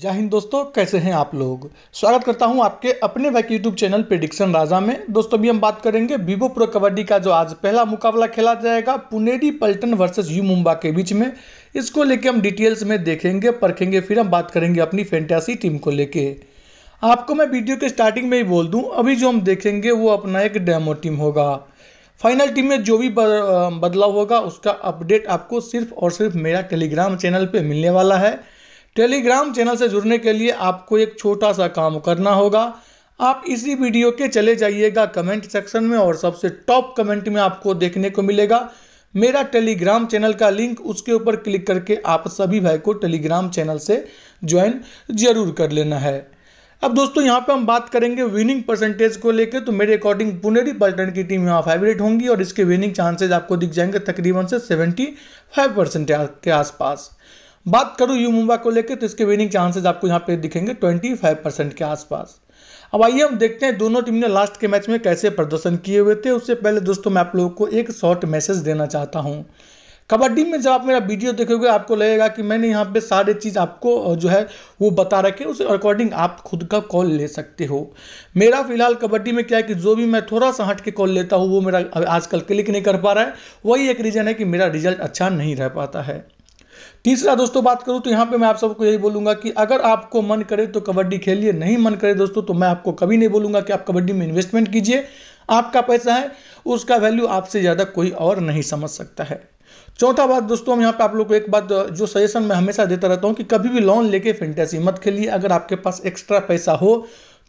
जय हिंद दोस्तों कैसे हैं आप लोग स्वागत करता हूं आपके अपने वैक यूट्यूब चैनल प्रिडिक्शन राजा में दोस्तों अभी हम बात करेंगे वीवो प्रो कबड्डी का जो आज पहला मुकाबला खेला जाएगा पुनेरी पल्टन वर्सेस यू मुंबा के बीच में इसको लेके हम डिटेल्स में देखेंगे परखेंगे फिर हम बात करेंगे अपनी फैंटासी टीम को लेकर आपको मैं वीडियो के स्टार्टिंग में ही बोल दूँ अभी जो हम देखेंगे वो अपना एक डेमो टीम होगा फाइनल टीम में जो भी बदलाव होगा उसका अपडेट आपको सिर्फ और सिर्फ मेरा टेलीग्राम चैनल पर मिलने वाला है टेलीग्राम चैनल से जुड़ने के लिए आपको एक छोटा सा काम करना होगा आप इसी वीडियो के चले जाइएगा कमेंट सेक्शन में और सबसे टॉप कमेंट में आपको देखने को मिलेगा मेरा टेलीग्राम चैनल का लिंक उसके ऊपर क्लिक करके आप सभी भाई को टेलीग्राम चैनल से ज्वाइन जरूर कर लेना है अब दोस्तों यहाँ पे हम बात करेंगे विनिंग परसेंटेज को लेकर तो मेरे अकॉर्डिंग पुनेरी पल्टन की टीम यहाँ फेवरेट होंगी और इसके विनिंग चांसेज आपको दिख जाएंगे तकरीबन से सेवेंटी फाइव परसेंट के आसपास बात करूँ यू मुंबा को लेकर तो इसके विनिंग चांसेस आपको यहाँ पे दिखेंगे 25 परसेंट के आसपास अब आइए हम देखते हैं दोनों टीम ने लास्ट के मैच में कैसे प्रदर्शन किए हुए थे उससे पहले दोस्तों मैं आप लोगों को एक शॉर्ट मैसेज देना चाहता हूँ कबड्डी में जब आप मेरा वीडियो देखोगे आपको लगेगा कि मैंने यहाँ पे सारे चीज़ आपको जो है वो बता रखे उस अकॉर्डिंग आप खुद का कॉल ले सकते हो मेरा फिलहाल कबड्डी में क्या है कि जो भी मैं थोड़ा सा हट के कॉल लेता हूँ वो मेरा आजकल क्लिक नहीं कर पा रहा है वही एक रीज़न है कि मेरा रिजल्ट अच्छा नहीं रह पाता है तीसरा दोस्तों बात करूं तो यहाँ पे मैं आप सबको यही बोलूंगा कि अगर आपको मन करे तो कबड्डी खेलिए नहीं मन करे दोस्तों तो मैं आपको कभी नहीं बोलूंगा कि आप कबड्डी में इन्वेस्टमेंट कीजिए आपका पैसा है उसका वैल्यू आपसे ज़्यादा कोई और नहीं समझ सकता है चौथा बात दोस्तों हम यहाँ पे आप लोग को एक बात जो सजेशन मैं हमेशा देता रहता हूँ कि कभी भी लोन लेके फेंटेसी मत खेलिए अगर आपके पास एक्स्ट्रा पैसा हो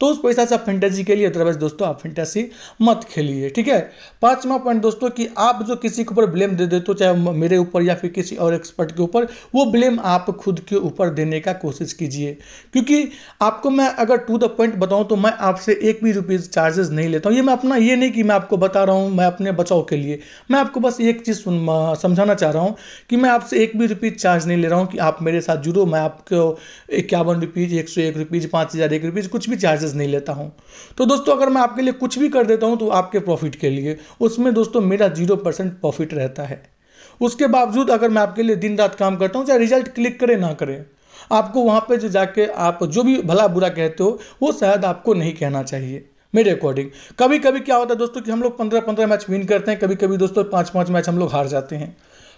तो उस पैसा से आप के खेलिए अदरवाइज दोस्तों आप फेंटेसी मत खेलिए ठीक है पांचवा पॉइंट दोस्तों कि आप जो किसी के ऊपर ब्लेम दे देते हो चाहे मेरे ऊपर या फिर किसी और एक्सपर्ट के ऊपर वो ब्लेम आप खुद के ऊपर देने का कोशिश कीजिए क्योंकि आपको मैं अगर टू द पॉइंट बताऊँ तो मैं आपसे एक भी रुपीज़ चार्जेस नहीं लेता हूँ ये मैं अपना ये नहीं कि मैं आपको बता रहा हूँ मैं अपने बचाव के लिए मैं आपको बस एक चीज़ समझाना चाह रहा हूँ कि मैं आपसे एक भी रुपीज़ चार्ज नहीं ले रहा हूँ कि आप मेरे साथ जुड़ो मैं आपको इक्यावन रुपीज़ एक सौ एक रुपीज़ पाँच हज़ार एक रुपीज़ कुछ भी चार्जेस चांसेस नहीं लेता हूँ तो दोस्तों अगर मैं आपके लिए कुछ भी कर देता हूँ तो आपके प्रॉफिट के लिए उसमें दोस्तों मेरा जीरो परसेंट प्रॉफिट रहता है उसके बावजूद अगर मैं आपके लिए दिन रात काम करता हूँ चाहे रिजल्ट क्लिक करें ना करें आपको वहाँ पर जो जाके आप जो भी भला बुरा कहते हो वो शायद आपको नहीं कहना चाहिए मेरे अकॉर्डिंग कभी कभी क्या होता है दोस्तों कि हम लोग पंद्रह पंद्रह मैच विन करते हैं कभी कभी दोस्तों पाँच पाँच मैच हम लोग हार जाते हैं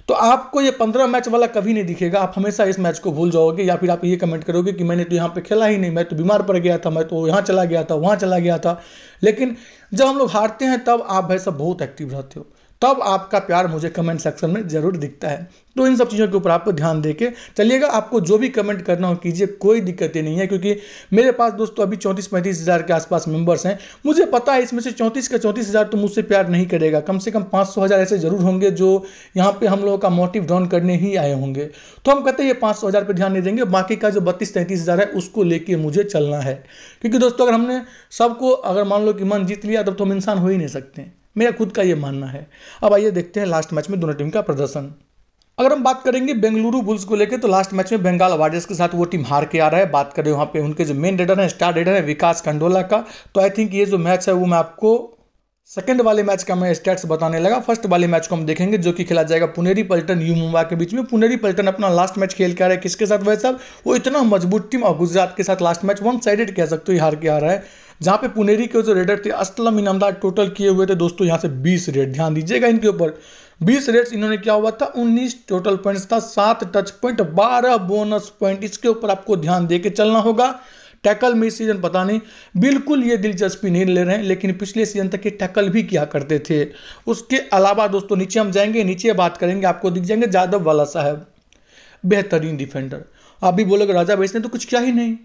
तो आपको ये पंद्रह मैच वाला कभी नहीं दिखेगा आप हमेशा इस मैच को भूल जाओगे या फिर आप ये कमेंट करोगे कि मैंने तो यहाँ पे खेला ही नहीं मैं तो बीमार पड़ गया था मैं तो यहाँ चला गया था वहाँ चला गया था लेकिन जब हम लोग हारते हैं तब आप भाई सब बहुत एक्टिव रहते हो तब आपका प्यार मुझे कमेंट सेक्शन में ज़रूर दिखता है तो इन सब चीज़ों के ऊपर आपको ध्यान दे के चलिएगा आपको जो भी कमेंट करना हो कीजिए कोई दिक्कत ही नहीं है क्योंकि मेरे पास दोस्तों अभी चौंतीस पैंतीस हज़ार के आसपास मेंबर्स हैं मुझे पता है इसमें से चौंतीस का चौंतीस हज़ार तो मुझसे प्यार नहीं करेगा कम से कम पाँच सौ हज़ार ऐसे ज़रूर होंगे जो यहाँ पर हम लोगों का मोटिव डाउन करने ही आए होंगे तो हम कहते हैं ये पाँच सौ हज़ार पर ध्यान नहीं देंगे बाकी का जो बत्तीस तैंतीस हज़ार है उसको लेके मुझे चलना है क्योंकि दोस्तों अगर हमने सबको अगर मान लो कि मन जीत लिया तब तो हम इंसान हो ही नहीं सकते हैं मेरा खुद का ये मानना है अब आइए देखते हैं लास्ट मैच में दोनों टीम का प्रदर्शन अगर हम बात करेंगे बेंगलुरु बुल्स को लेकर तो लास्ट मैच में बंगाल वारियर्स के साथ वो टीम हार के आ रहा है बात करें वहाँ पे उनके जो मेन रेडर हैं स्टार रेडर हैं विकास कंडोला का तो आई थिंक ये जो मैच है वो मैं आपको सेकेंड वाले मैच का मैं स्टैट्स बताने लगा फर्स्ट वाले मैच को हम देखेंगे जो कि खेला जाएगा पुनेरी पल्टन यू मुंबा के बीच में पुनेरी पल्टन अपना लास्ट मैच खेल के आ रहा है किसके साथ वैसा वो इतना मजबूत टीम और गुजरात के साथ लास्ट मैच वन साइडेड कह सकते हो हार के आ रहा है जहां पे पुनेरी के जो रेडर थे असलम इनामदार टोटल किए हुए थे दोस्तों यहाँ से बीस रेड ध्यान दीजिएगा इनके ऊपर बीस रेड्स इन्होंने क्या हुआ था उन्नीस टोटल पॉइंट्स था सात टच पॉइंट बारह बोनस पॉइंट इसके ऊपर आपको ध्यान दे के चलना होगा टैकल में इस सीजन पता नहीं बिल्कुल ये दिलचस्पी नहीं ले रहे हैं लेकिन पिछले सीजन तक ये टैकल भी किया करते थे उसके अलावा दोस्तों नीचे हम जाएंगे नीचे बात करेंगे आपको दिख जाएंगे जादव वाला साहब बेहतरीन डिफेंडर आप भी बोलोगे राजा भाई ने तो कुछ किया ही नहीं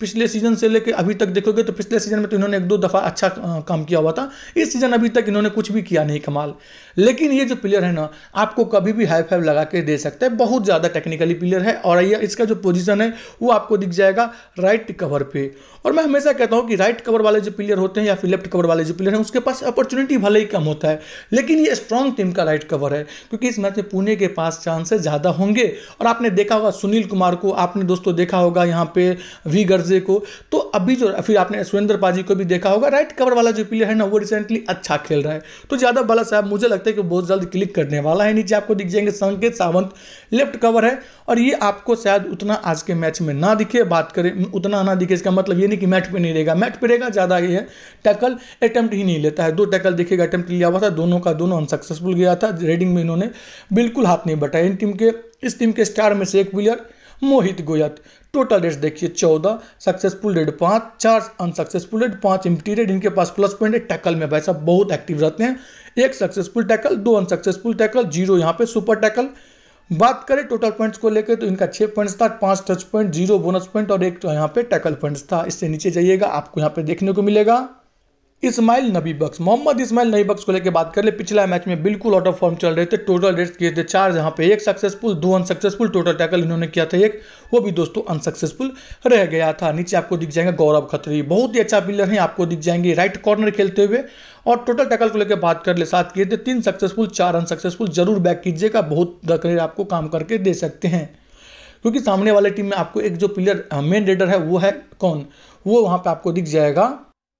पिछले सीजन से लेकर अभी तक देखोगे तो पिछले सीजन में तो इन्होंने एक दो दफ़ा अच्छा काम किया हुआ था इस सीजन अभी तक इन्होंने कुछ भी किया नहीं कमाल लेकिन ये जो प्लेयर है ना आपको कभी भी हाई फाइव लगा के दे सकता है बहुत ज़्यादा टेक्निकली प्लेयर है और इसका जो पोजीशन है वो आपको दिख जाएगा राइट कवर पे और मैं हमेशा कहता हूँ कि राइट कवर वाले जो प्लेयर होते हैं या फिर लेफ्ट कवर वाले जो प्लेयर हैं उसके पास अपॉर्चुनिटी भले ही कम होता है लेकिन ये स्ट्रॉन्ग टीम का राइट कवर है क्योंकि इस मैच में पुणे के पास चांसेस ज़्यादा होंगे और आपने देखा होगा सुनील कुमार को आपने दोस्तों देखा होगा यहाँ पे वी गर्जे को तो अभी जो फिर आपने सुरेंद्र पाजी को भी देखा होगा राइट कवर वाला जो प्लेयर है ना वो रिसेंटली अच्छा खेल रहा है तो ज़्यादा बाला साहब मुझे लगता है कि बहुत जल्द क्लिक करने वाला है नीचे आपको दिख जाएंगे संकेत सावंत लेफ्ट कवर है और ये आपको शायद उतना आज के मैच में ना दिखे बात करें उतना ना दिखे इसका मतलब ये यानी कि मैट पे नहीं रहेगा मैट पे रहेगा ज़्यादा ही है टैकल अटैम्प्ट ही नहीं लेता है दो टैकल देखेगा अटैम्प्ट लिया हुआ था दोनों का दोनों अनसक्सेसफुल गया था रेडिंग में इन्होंने बिल्कुल हाथ नहीं बटा इन टीम के इस टीम के स्टार में से एक player Mohit Goyat total raids देखिए चौदह सक्सेसफुल रेड पाँच चार अनसक्सेसफुल रेड पाँच इम्टी रेड इनके पास प्लस पॉइंट है टैकल में भाई साहब बहुत एक्टिव रहते हैं एक सक्सेसफुल टैकल दो अनसक्सेसफुल टैकल जीरो यहाँ पे सुपर टैकल बात करें टोटल पॉइंट्स को लेकर तो इनका छह पॉइंट्स था पांच touch point zero bonus point और एक तो यहाँ पे टैकल पॉइंट्स था इससे नीचे जाइएगा आपको यहाँ पे देखने को मिलेगा इस्माइल नबी बक्स मोहम्मद इस्माइल नबी बक्स को लेकर बात कर ले पिछला मैच में बिल्कुल आउट ऑफ फॉर्म चल रहे थे टोटल रेट किए थे चार यहाँ पे एक सक्सेसफुल दो अनसक्सेसफुल टोटल टैकल इन्होंने किया था एक वो भी दोस्तों अनसक्सेसफुल रह गया था नीचे आपको दिख जाएंगे गौरव खत्री बहुत ही अच्छा पिलर है आपको दिख जाएंगे राइट कॉर्नर खेलते हुए और टोटल टैकल को लेकर बात कर ले साथ किए थे तीन सक्सेसफुल चार अनसक्सेसफुल जरूर बैक कीजिएगा बहुत रकरेर आपको काम करके दे सकते हैं क्योंकि सामने वाले टीम में आपको एक जो पिलर मेन रेडर है वो है कौन वो वहाँ पर आपको दिख जाएगा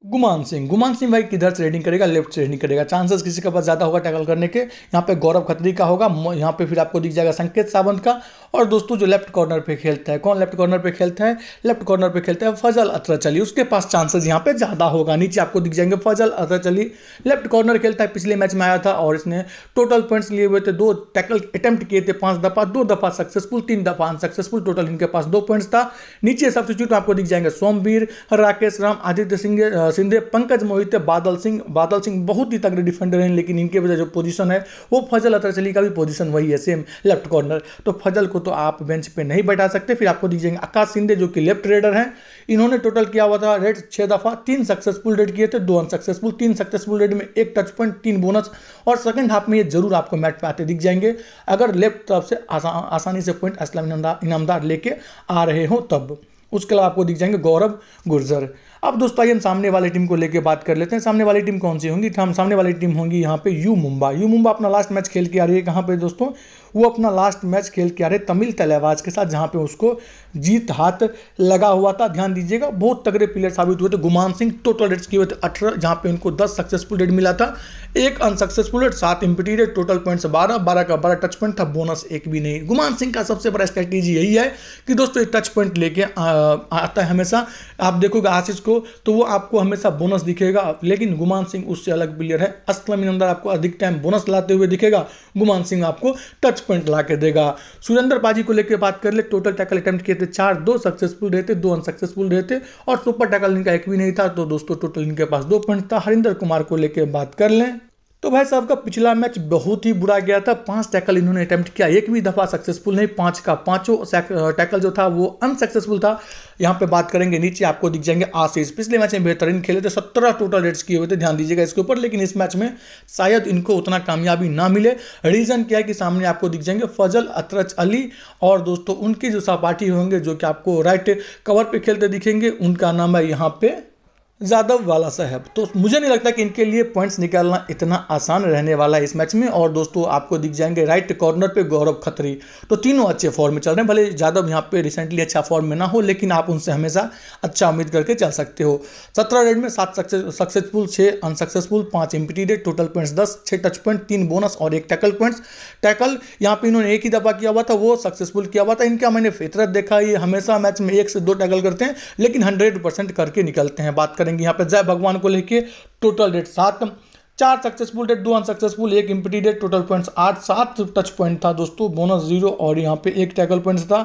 गुमान सिंह गुमान सिंह भाई किधर से रेडिंग करेगा लेफ्ट से रेडिंग करेगा चांसेस किसी के पास ज़्यादा होगा टैकल करने के यहाँ पे गौरव खत्री का होगा यहाँ पे फिर आपको दिख जाएगा संकेत सावंत का और दोस्तों जो लेफ्ट कॉर्नर पे खेलता है कौन लेफ्ट कॉर्नर पे खेलता है लेफ्ट कॉर्नर पे खेलता है फजल अतरच चली उसके पास चांसेस यहाँ पे ज़्यादा होगा नीचे आपको दिख जाएंगे फजल अतरच लेफ्ट कॉर्नर खेलता है पिछले मैच में आया था और इसने टोटल पॉइंट्स लिए हुए थे दो टैकल अटैम्प्ट किए थे पाँच दफा दो दफा सक्सेसफुल तीन दफा अनसक्सेसफुल टोटल इनके पास दो पॉइंट्स था नीचे सब्सिट्यूट आपको दिख जाएंगे सोमवीर राकेश राम आदित्य सिंह सिंधे पंकज मोहित बादल सिंह बादल सिंह बहुत ही तगड़े डिफेंडर हैं लेकिन इनके वजह जो पोजीशन है वो फजल अतरचली का भी पोजीशन वही है सेम लेफ्ट कॉर्नर तो फजल को तो आप बेंच पे नहीं बैठा सकते फिर आपको दीजिएंगे आकाश सिंधे जो कि लेफ्ट रेडर हैं इन्होंने टोटल किया हुआ था रेड छः दफ़ा तीन सक्सेसफुल रेड किए थे दो अनसक्सेसफुल तीन सक्सेसफुल रेड में एक टच पॉइंट तीन बोनस और सेकेंड हाफ में ये जरूर आपको मैट पे आते दिख जाएंगे अगर लेफ्ट तरफ से आसानी से पॉइंट असलम इनामदार लेके आ रहे हो तब उसके अलावा आपको दिख जाएंगे गौरव गुर्जर अब दोस्तों आइए हम सामने वाली टीम को लेकर बात कर लेते हैं सामने वाली टीम कौन सी होंगी हम सामने वाली टीम होंगी यहाँ पे यू मुंबा यू मुंबा अपना लास्ट मैच खेल के आ रही है कहाँ पे दोस्तों वो अपना लास्ट मैच खेल के आ रहे तमिल तलेबाज के साथ जहाँ पे उसको जीत हाथ लगा हुआ था ध्यान दीजिएगा बहुत तगड़े प्लेयर साबित हुए थे गुमान सिंह टोटल रेट्स किए हुए थे अठारह जहाँ पे उनको दस सक्सेसफुल डेट मिला था एक अनसक्सेसफुल डेट सात इम्पिटी रेट टोटल पॉइंट्स बारह बारह का बारह टच पॉइंट था बोनस एक भी नहीं गुमान सिंह का सबसे बड़ा स्ट्रैटेजी यही है कि दोस्तों एक टच पॉइंट लेके आता है हमेशा आप देखोगे आशीष को को तो वो आपको हमेशा बोनस दिखेगा लेकिन गुमान सिंह उससे अलग प्लेयर है असलम अंदर आपको अधिक टाइम बोनस लाते हुए दिखेगा गुमान सिंह आपको टच पॉइंट ला के देगा सुरेंद्र पाजी को लेकर बात कर ले टोटल टैकल अटैम्प्ट किए थे चार दो सक्सेसफुल रहे थे दो अनसक्सेसफुल रहे थे और सुपर टैकल इनका एक भी नहीं था तो दोस्तों टोटल इनके पास दो पॉइंट था हरिंदर कुमार को लेकर बात कर लें तो भाई साहब का पिछला मैच बहुत ही बुरा गया था पांच टैकल इन्होंने अटैम्प्ट किया एक भी दफ़ा सक्सेसफुल नहीं पांच का पांचों टैकल जो था वो अनसक्सेसफुल था यहाँ पे बात करेंगे नीचे आपको दिख जाएंगे आशीष पिछले मैच में बेहतरीन खेले थे सत्रह टोटल रेट्स किए हुए थे ध्यान दीजिएगा इसके ऊपर लेकिन इस मैच में शायद इनको उतना कामयाबी ना मिले रीज़न क्या है कि सामने आपको दिख जाएंगे फजल अतरज अली और दोस्तों उनके जो सहपाठी होंगे जो कि आपको राइट कवर पर खेलते दिखेंगे उनका नाम है यहाँ पर जादव वाला साहब तो मुझे नहीं लगता कि इनके लिए पॉइंट्स निकालना इतना आसान रहने वाला है इस मैच में और दोस्तों आपको दिख जाएंगे राइट कॉर्नर पे गौरव खत्री तो तीनों अच्छे फॉर्म में चल रहे हैं भले जादव यहाँ पे रिसेंटली अच्छा फॉर्म में ना हो लेकिन आप उनसे हमेशा अच्छा उम्मीद करके चल सकते हो सत्रह रेड में सात सक्सेसफुल छः अनसक्सेसफुल पाँच इम्पिटीडेड टोटल पॉइंट्स दस छः टच पॉइंट तीन बोनस और एक टैकल पॉइंट्स टैकल यहाँ पर इन्होंने एक ही दफा किया हुआ था वो सक्सेसफुल किया हुआ था इनका मैंने फितरत देखा ये हमेशा मैच में एक से दो टैकल करते हैं लेकिन हंड्रेड करके निकलते हैं बात करें करेंगे यहाँ पे जय भगवान को लेके टोटल डेट सात चार सक्सेसफुल डेट दो अनसक्सेसफुल एक इम्पिटी डेट टोटल पॉइंट्स आठ सात टच पॉइंट था दोस्तों बोनस जीरो और यहाँ पे एक टैकल पॉइंट्स था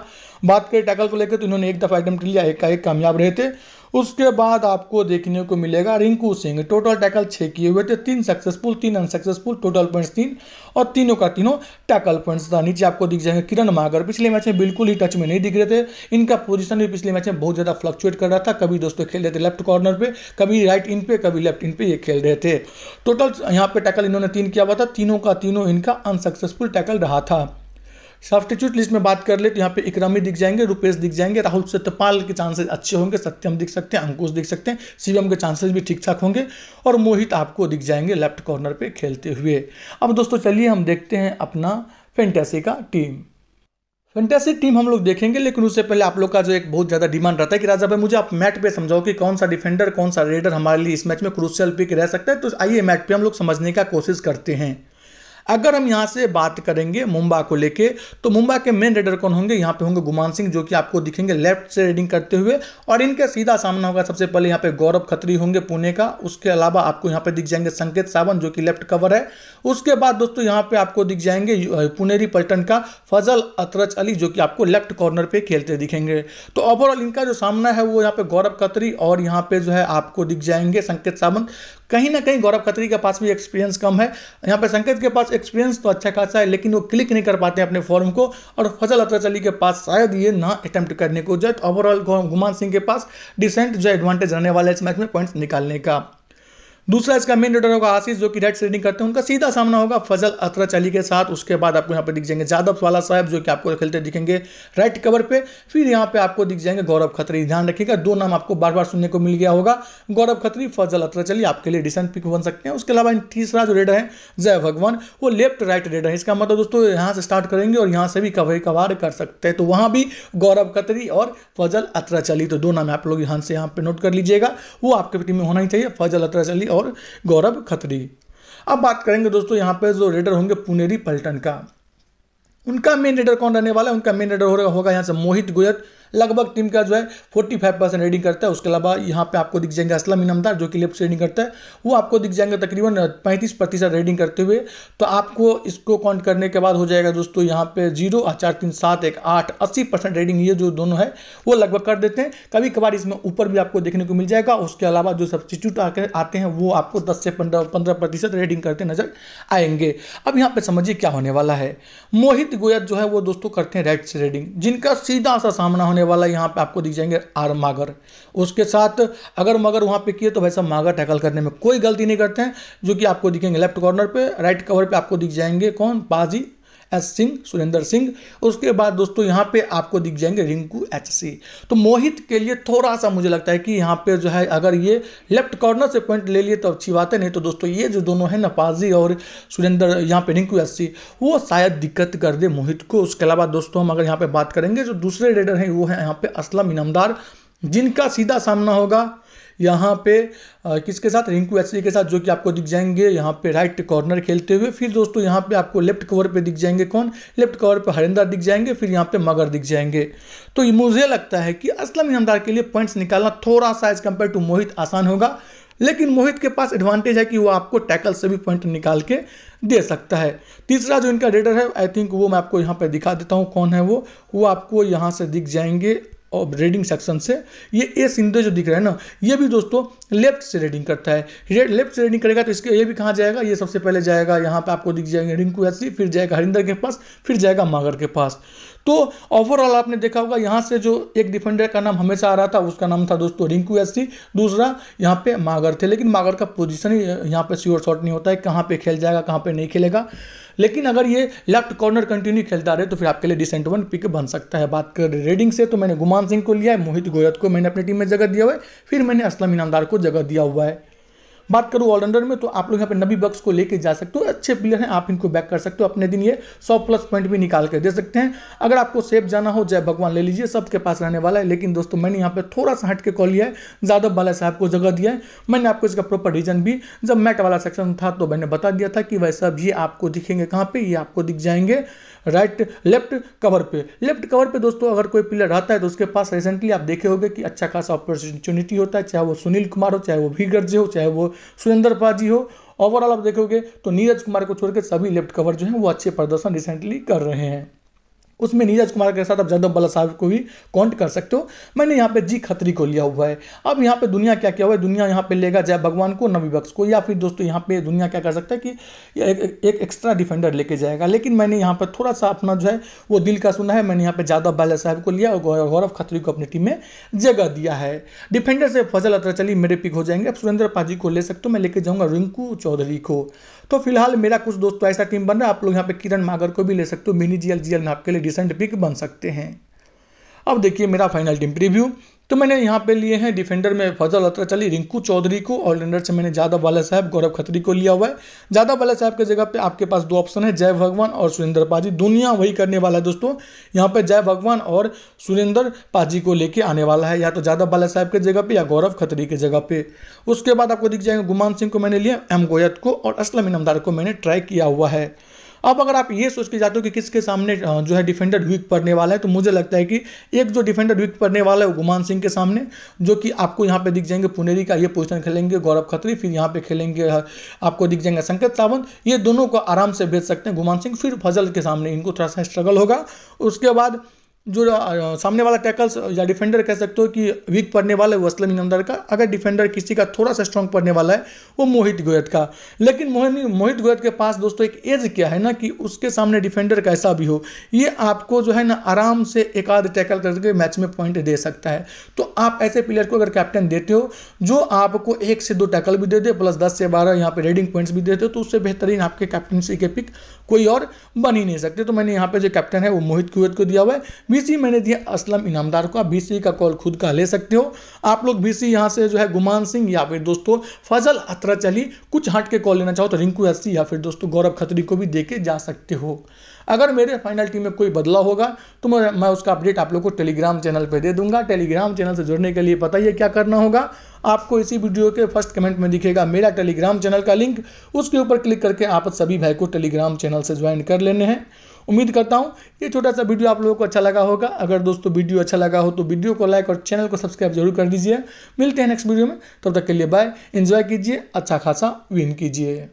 बात करें टैकल को लेकर तो इन्होंने एक दफा आइटम लिया एक का एक कामयाब रहे थे उसके बाद आपको देखने को मिलेगा रिंकू सिंह टोटल टैकल छः किए हुए थे तीन सक्सेसफुल तीन अनसक्सेसफुल टोटल पॉइंट्स तीन और तीनों का तीनों टैकल पॉइंट्स था नीचे आपको दिख जाएंगे किरण मागर पिछले मैच में बिल्कुल ही टच में नहीं दिख रहे थे इनका पोजीशन भी पिछले मैच में बहुत ज़्यादा फ्लक्चुएट कर रहा था कभी दोस्तों खेल रहे थे लेफ्ट कॉर्नर पर कभी राइट इन पे कभी लेफ्ट इन पे ये खेल रहे थे टोटल यहाँ पे टैकल इन्होंने तीन किया हुआ था तीनों का तीनों इनका अनसक्सेसफुल टैकल रहा था सब्सटीट्यूट लिस्ट में बात कर ले तो यहाँ पे इक्रमी दिख जाएंगे रुपेश दिख जाएंगे राहुल सत्यपाल के चांसेस अच्छे होंगे सत्यम दिख सकते हैं अंकुश दिख सकते हैं शिवम के चांसेस भी ठीक ठाक होंगे और मोहित आपको दिख जाएंगे लेफ्ट कॉर्नर पे खेलते हुए अब दोस्तों चलिए हम देखते हैं अपना फेंटेसी का टीम फेंटेसी टीम हम लोग देखेंगे लेकिन उससे पहले आप लोग का जो एक बहुत ज़्यादा डिमांड रहता है कि राजा भाई मुझे आप मैट पे समझाओ कि कौन सा डिफेंडर कौन सा रेडर हमारे लिए इस मैच में क्रूशियल पिक रह सकता है तो आइए मैट पे हम लोग समझने का कोशिश करते हैं अगर हम यहाँ से बात करेंगे मुंबा को लेके तो मुंबा के मेन रेडर कौन होंगे यहाँ पे होंगे गुमान सिंह जो कि आपको दिखेंगे लेफ्ट से रेडिंग करते हुए और इनका सीधा सामना होगा सबसे पहले यहाँ पे गौरव खत्री होंगे पुणे का उसके अलावा आपको यहाँ पे दिख जाएंगे संकेत सावन जो कि लेफ्ट कवर है उसके बाद दोस्तों यहाँ पे आपको दिख जाएंगे पुनेरी पलटन का फजल अतरज अली जो कि आपको लेफ्ट कॉर्नर पे खेलते दिखेंगे तो ओवरऑल इनका जो सामना है वो यहाँ पे गौरव खत्री और यहाँ पे जो है आपको दिख जाएंगे संकेत सावंत कहीं ना कहीं गौरव खत्री के पास भी एक्सपीरियंस कम है यहाँ पे संकेत के पास एक्सपीरियंस तो अच्छा खासा है लेकिन वो क्लिक नहीं कर पाते अपने फॉर्म को और फजल अतरचली के पास शायद ये ना अटैम्प्ट करने को जो तो ओवरऑल गुमान सिंह के पास डिसेंट जो एडवांटेज रहने वाला है इस मैच में पॉइंट्स निकालने का दूसरा इसका मेन रेडर होगा आशीष जो कि राइट सीडिंग करते हैं उनका सीधा सामना होगा फजल अतरच अली के साथ उसके बाद आपको यहाँ पे दिख जाएंगे जादव वाला साहब जो कि आपको खेलते दिखेंगे राइट कवर पे फिर यहाँ पे आपको दिख जाएंगे गौरव खत्री ध्यान रखिएगा दो नाम आपको बार बार सुनने को मिल गया होगा गौरव खत्री फजल अतरच अली आपके लिए डिसेंट पिक बन सकते हैं उसके अलावा तीसरा जो रेडर है जय भगवान वो लेफ्ट राइट रेडर है इसका मतलब दोस्तों यहाँ से स्टार्ट करेंगे और यहाँ से भी कभी कवार कर सकते हैं तो वहाँ भी गौरव खत्री और फजल अतरच अली तो दो नाम आप लोग यहाँ से यहाँ पे नोट कर लीजिएगा वो आपके टीम में होना ही चाहिए फजल अतरच अली और गौरव खत्री अब बात करेंगे दोस्तों यहाँ पे जो रेडर होंगे पुनेरी पलटन का उनका मेन रेडर कौन रहने वाला है उनका मेन रेडर होगा यहाँ से मोहित गोयत लगभग टीम का जो है फोर्टी फाइव परसेंट रेडिंग करता है उसके अलावा यहाँ पे आपको दिख जाएंगे असलम इनमदार जो कि लेफ्ट रेडिंग करता है वो आपको दिख जाएंगे तकरीबन पैंतीस प्रतिशत रेडिंग करते हुए तो आपको इसको काउंट करने के बाद हो जाएगा दोस्तों यहाँ पे जीरो चार तीन सात एक आठ अस्सी परसेंट रेडिंग ये जो दोनों है वो लगभग कर देते हैं कभी कभार इसमें ऊपर भी आपको देखने को मिल जाएगा उसके अलावा जो सब्सिट्यूट आकर आते हैं वो आपको दस से पंद्रह पंद्रह प्रतिशत रेडिंग करते नजर आएंगे अब यहाँ पर समझिए क्या होने वाला है मोहित गोयत जो है वो दोस्तों करते हैं राइट से रेडिंग जिनका सीधा सा सामना होने वाला यहाँ पे आपको दिख जाएंगे आर मागर उसके साथ अगर मगर वहाँ पे किए तो भाई साहब मागर टैकल करने में कोई गलती नहीं करते हैं जो कि आपको दिखेंगे लेफ्ट कॉर्नर पे राइट कवर पे आपको दिख जाएंगे कौन बाजी एस सिंह सुरेंद्र सिंह उसके बाद दोस्तों यहाँ पे आपको दिख जाएंगे रिंकू एच सी तो मोहित के लिए थोड़ा सा मुझे लगता है कि यहाँ पे जो है अगर ये लेफ्ट कॉर्नर से पॉइंट ले लिए तो अच्छी बात है नहीं तो दोस्तों ये जो दोनों हैं नपाजी और सुरेंद्र यहाँ पे रिंकू एच सी वो शायद दिक्कत कर दे मोहित को उसके अलावा दोस्तों हम अगर यहाँ पर बात करेंगे जो दूसरे रेडर हैं वो हैं यहाँ पे असलम इनामदार जिनका सीधा सामना होगा यहाँ पे किसके साथ रिंकू एस के साथ जो कि आपको दिख जाएंगे यहाँ पे राइट कॉर्नर खेलते हुए फिर दोस्तों यहाँ पे आपको लेफ्ट कवर पे दिख जाएंगे कौन लेफ्ट कवर पे हरिंदर दिख जाएंगे फिर यहाँ पे मगर दिख जाएंगे तो मुझे लगता है कि असलम हमदार के लिए पॉइंट्स निकालना थोड़ा सा एज कम्पेयर टू मोहित आसान होगा लेकिन मोहित के पास एडवांटेज है कि वो आपको टैकल से भी पॉइंट निकाल के दे सकता है तीसरा जो इनका रेडर है आई थिंक वो मैं आपको यहाँ पर दिखा देता हूँ कौन है वो वो आपको यहाँ से दिख जाएंगे और रीडिंग सेक्शन से ये ए सिंधे जो दिख रहा है ना ये भी दोस्तों लेफ्ट से रीडिंग करता है लेफ्ट से रीडिंग करेगा तो इसके ये भी कहाँ जाएगा ये सबसे पहले जाएगा यहाँ पे आपको दिख जाएंगे रिंकू एस फिर जाएगा हरिंदर के पास फिर जाएगा मागर के पास तो ओवरऑल आपने देखा होगा यहाँ से जो एक डिफेंडर का नाम हमेशा आ रहा था उसका नाम था दोस्तों रिंकू एस दूसरा यहाँ पे मागर थे लेकिन मागर का पोजिशन ही यहाँ पे श्योर शॉर्ट नहीं होता है कहाँ पर खेल जाएगा कहाँ पर नहीं खेलेगा लेकिन अगर ये लेफ्ट कॉर्नर कंटिन्यू खेलता रहे तो फिर आपके लिए डिसेंट वन पिक बन सकता है बात कर रेडिंग से तो मैंने गुमान सिंह को लिया है मोहित गोयत को मैंने अपनी टीम में जगह दिया हुआ है फिर मैंने असलम इनामदार को जगह दिया हुआ है बात करूँ ऑलराउंडर में तो आप लोग यहाँ पे नबी बक्स को लेके जा सकते हो अच्छे प्लेयर हैं आप इनको बैक कर सकते हो अपने दिन ये सौ प्लस पॉइंट भी निकाल कर दे सकते हैं अगर आपको सेफ जाना हो जय भगवान ले लीजिए सबके पास रहने वाला है लेकिन दोस्तों मैंने यहाँ पर थोड़ा सा हट के कॉल लिया है ज़्यादा बाला साहब को जगह दिया है मैंने आपको इसका प्रॉपर रीजन भी जब मैट वाला सेक्शन था तो मैंने बता दिया था कि वैसे अब ये आपको दिखेंगे कहाँ पर ये आपको दिख जाएंगे राइट लेफ्ट कवर पे लेफ्ट कवर पे दोस्तों अगर कोई प्लेयर आता है तो उसके पास रिसेंटली आप देखे होंगे कि अच्छा खासा अपॉर्चुनिटी होता है चाहे वो सुनील कुमार हो चाहे वो भी गर्जे हो चाहे वो सुरेंद्र पाजी हो ओवरऑल आप देखोगे तो नीरज कुमार को छोड़कर सभी लेफ्ट कवर जो है वो अच्छे प्रदर्शन रिसेंटली कर रहे हैं उसमें नीरज कुमार के साथ आप जगदम बाला साहब को भी काउंट कर सकते हो मैंने यहाँ पे जी खत्री को लिया हुआ है अब यहाँ पे दुनिया क्या क्या हुआ है दुनिया यहाँ पे लेगा जय भगवान को नवी बक्स को या फिर दोस्तों यहाँ पे दुनिया क्या कर सकता है कि एक, एक, एक एक्स्ट्रा डिफेंडर लेके जाएगा लेकिन मैंने यहाँ पर थोड़ा सा अपना जो है वो दिल का सुना है मैंने यहाँ पर जादव बाला साहब को लिया और गौरव खत्री को अपनी टीम में जगह दिया है डिफेंडर से फजल चली मेरे पिक हो जाएंगे अब सुरेंद्र पाजी को ले सकते हो मैं लेके जाऊँगा रिंकू चौधरी को तो फिलहाल मेरा कुछ दोस्तों ऐसा टीम बन रहा है आप लोग यहाँ पे किरण मागर को भी ले सकते हो mini G L G L आपके लिए डिसेंट पिक बन सकते हैं अब देखिए मेरा फाइनल टीम प्रीव्यू तो मैंने यहाँ पे लिए हैं डिफेंडर में फजल अत्रा चली रिंकू चौधरी को ऑलराउंडर से मैंने जादव वाला साहब गौरव खत्री को लिया हुआ है जादव वाला साहब के जगह पे आपके पास दो ऑप्शन है जय भगवान और सुरेंद्र पाजी दुनिया वही करने वाला है दोस्तों यहाँ पे जय भगवान और सुरेंद्र पाजी को लेके आने वाला है या तो जादव वाला साहब के जगह पर या गौरव खत्री के जगह पर उसके बाद आपको दिख जाएंगे गुमान सिंह को मैंने लिया एम गोयत को और असलम इनमदार को मैंने ट्राई किया हुआ है अब अगर आप ये सोच के जाते हो कि किसके सामने जो है डिफेंडर वीक पड़ने वाला है तो मुझे लगता है कि एक जो डिफेंडर वीक पड़ने वाला है वो गुमान सिंह के सामने जो कि आपको यहाँ पे दिख जाएंगे पुनेरी का ये पोजिशन खेलेंगे गौरव खत्री फिर यहाँ पे खेलेंगे आपको दिख जाएंगे संकेत सावंत ये दोनों को आराम से भेज सकते हैं गुमान सिंह फिर फजल के सामने इनको थोड़ा सा स्ट्रगल होगा उसके बाद जो सामने वाला टैकल्स या डिफेंडर कह सकते हो कि वीक पड़ने वाला है असलम इनामदार का अगर डिफेंडर किसी का थोड़ा सा स्ट्रॉन्ग पड़ने वाला है वो मोहित गोयत का लेकिन मोहित मोहित गोयत के पास दोस्तों एक एज क्या है ना कि उसके सामने डिफेंडर कैसा भी हो ये आपको जो है ना आराम से एक आध टैकल करके मैच में पॉइंट दे सकता है तो आप ऐसे प्लेयर को अगर कैप्टन देते हो जो आपको एक से दो टैकल भी दे दे प्लस दस से बारह यहाँ पर रेडिंग पॉइंट्स भी देते हो तो उससे बेहतरीन आपके कैप्टनसी के पिक कोई और बन ही नहीं सकते तो मैंने यहाँ पे जो कैप्टन है वो मोहित कुवैत को दिया हुआ है बीसी मैंने दिया असलम इनामदार को आप बीसी का कॉल खुद का ले सकते हो आप लोग बीसी यहाँ से जो है गुमान सिंह या फिर दोस्तों फजल अतरा चली कुछ हट के कॉल लेना चाहो तो रिंकू एस या फिर दोस्तों गौरव खत्री को भी दे के जा सकते हो अगर मेरे फाइनल टीम में कोई बदलाव होगा तो मैं मैं उसका अपडेट आप लोग को टेलीग्राम चैनल पर दे दूंगा टेलीग्राम चैनल से जुड़ने के लिए पता ही क्या करना होगा आपको इसी वीडियो के फर्स्ट कमेंट में दिखेगा मेरा टेलीग्राम चैनल का लिंक उसके ऊपर क्लिक करके आप सभी भाई को टेलीग्राम चैनल से ज्वाइन कर लेने हैं उम्मीद करता हूँ ये छोटा सा वीडियो आप लोगों को अच्छा लगा होगा अगर दोस्तों वीडियो अच्छा लगा हो तो वीडियो को लाइक और चैनल को सब्सक्राइब जरूर कर दीजिए मिलते हैं नेक्स्ट वीडियो में तब तो तक के लिए बाय इन्जॉय कीजिए अच्छा खासा विन कीजिए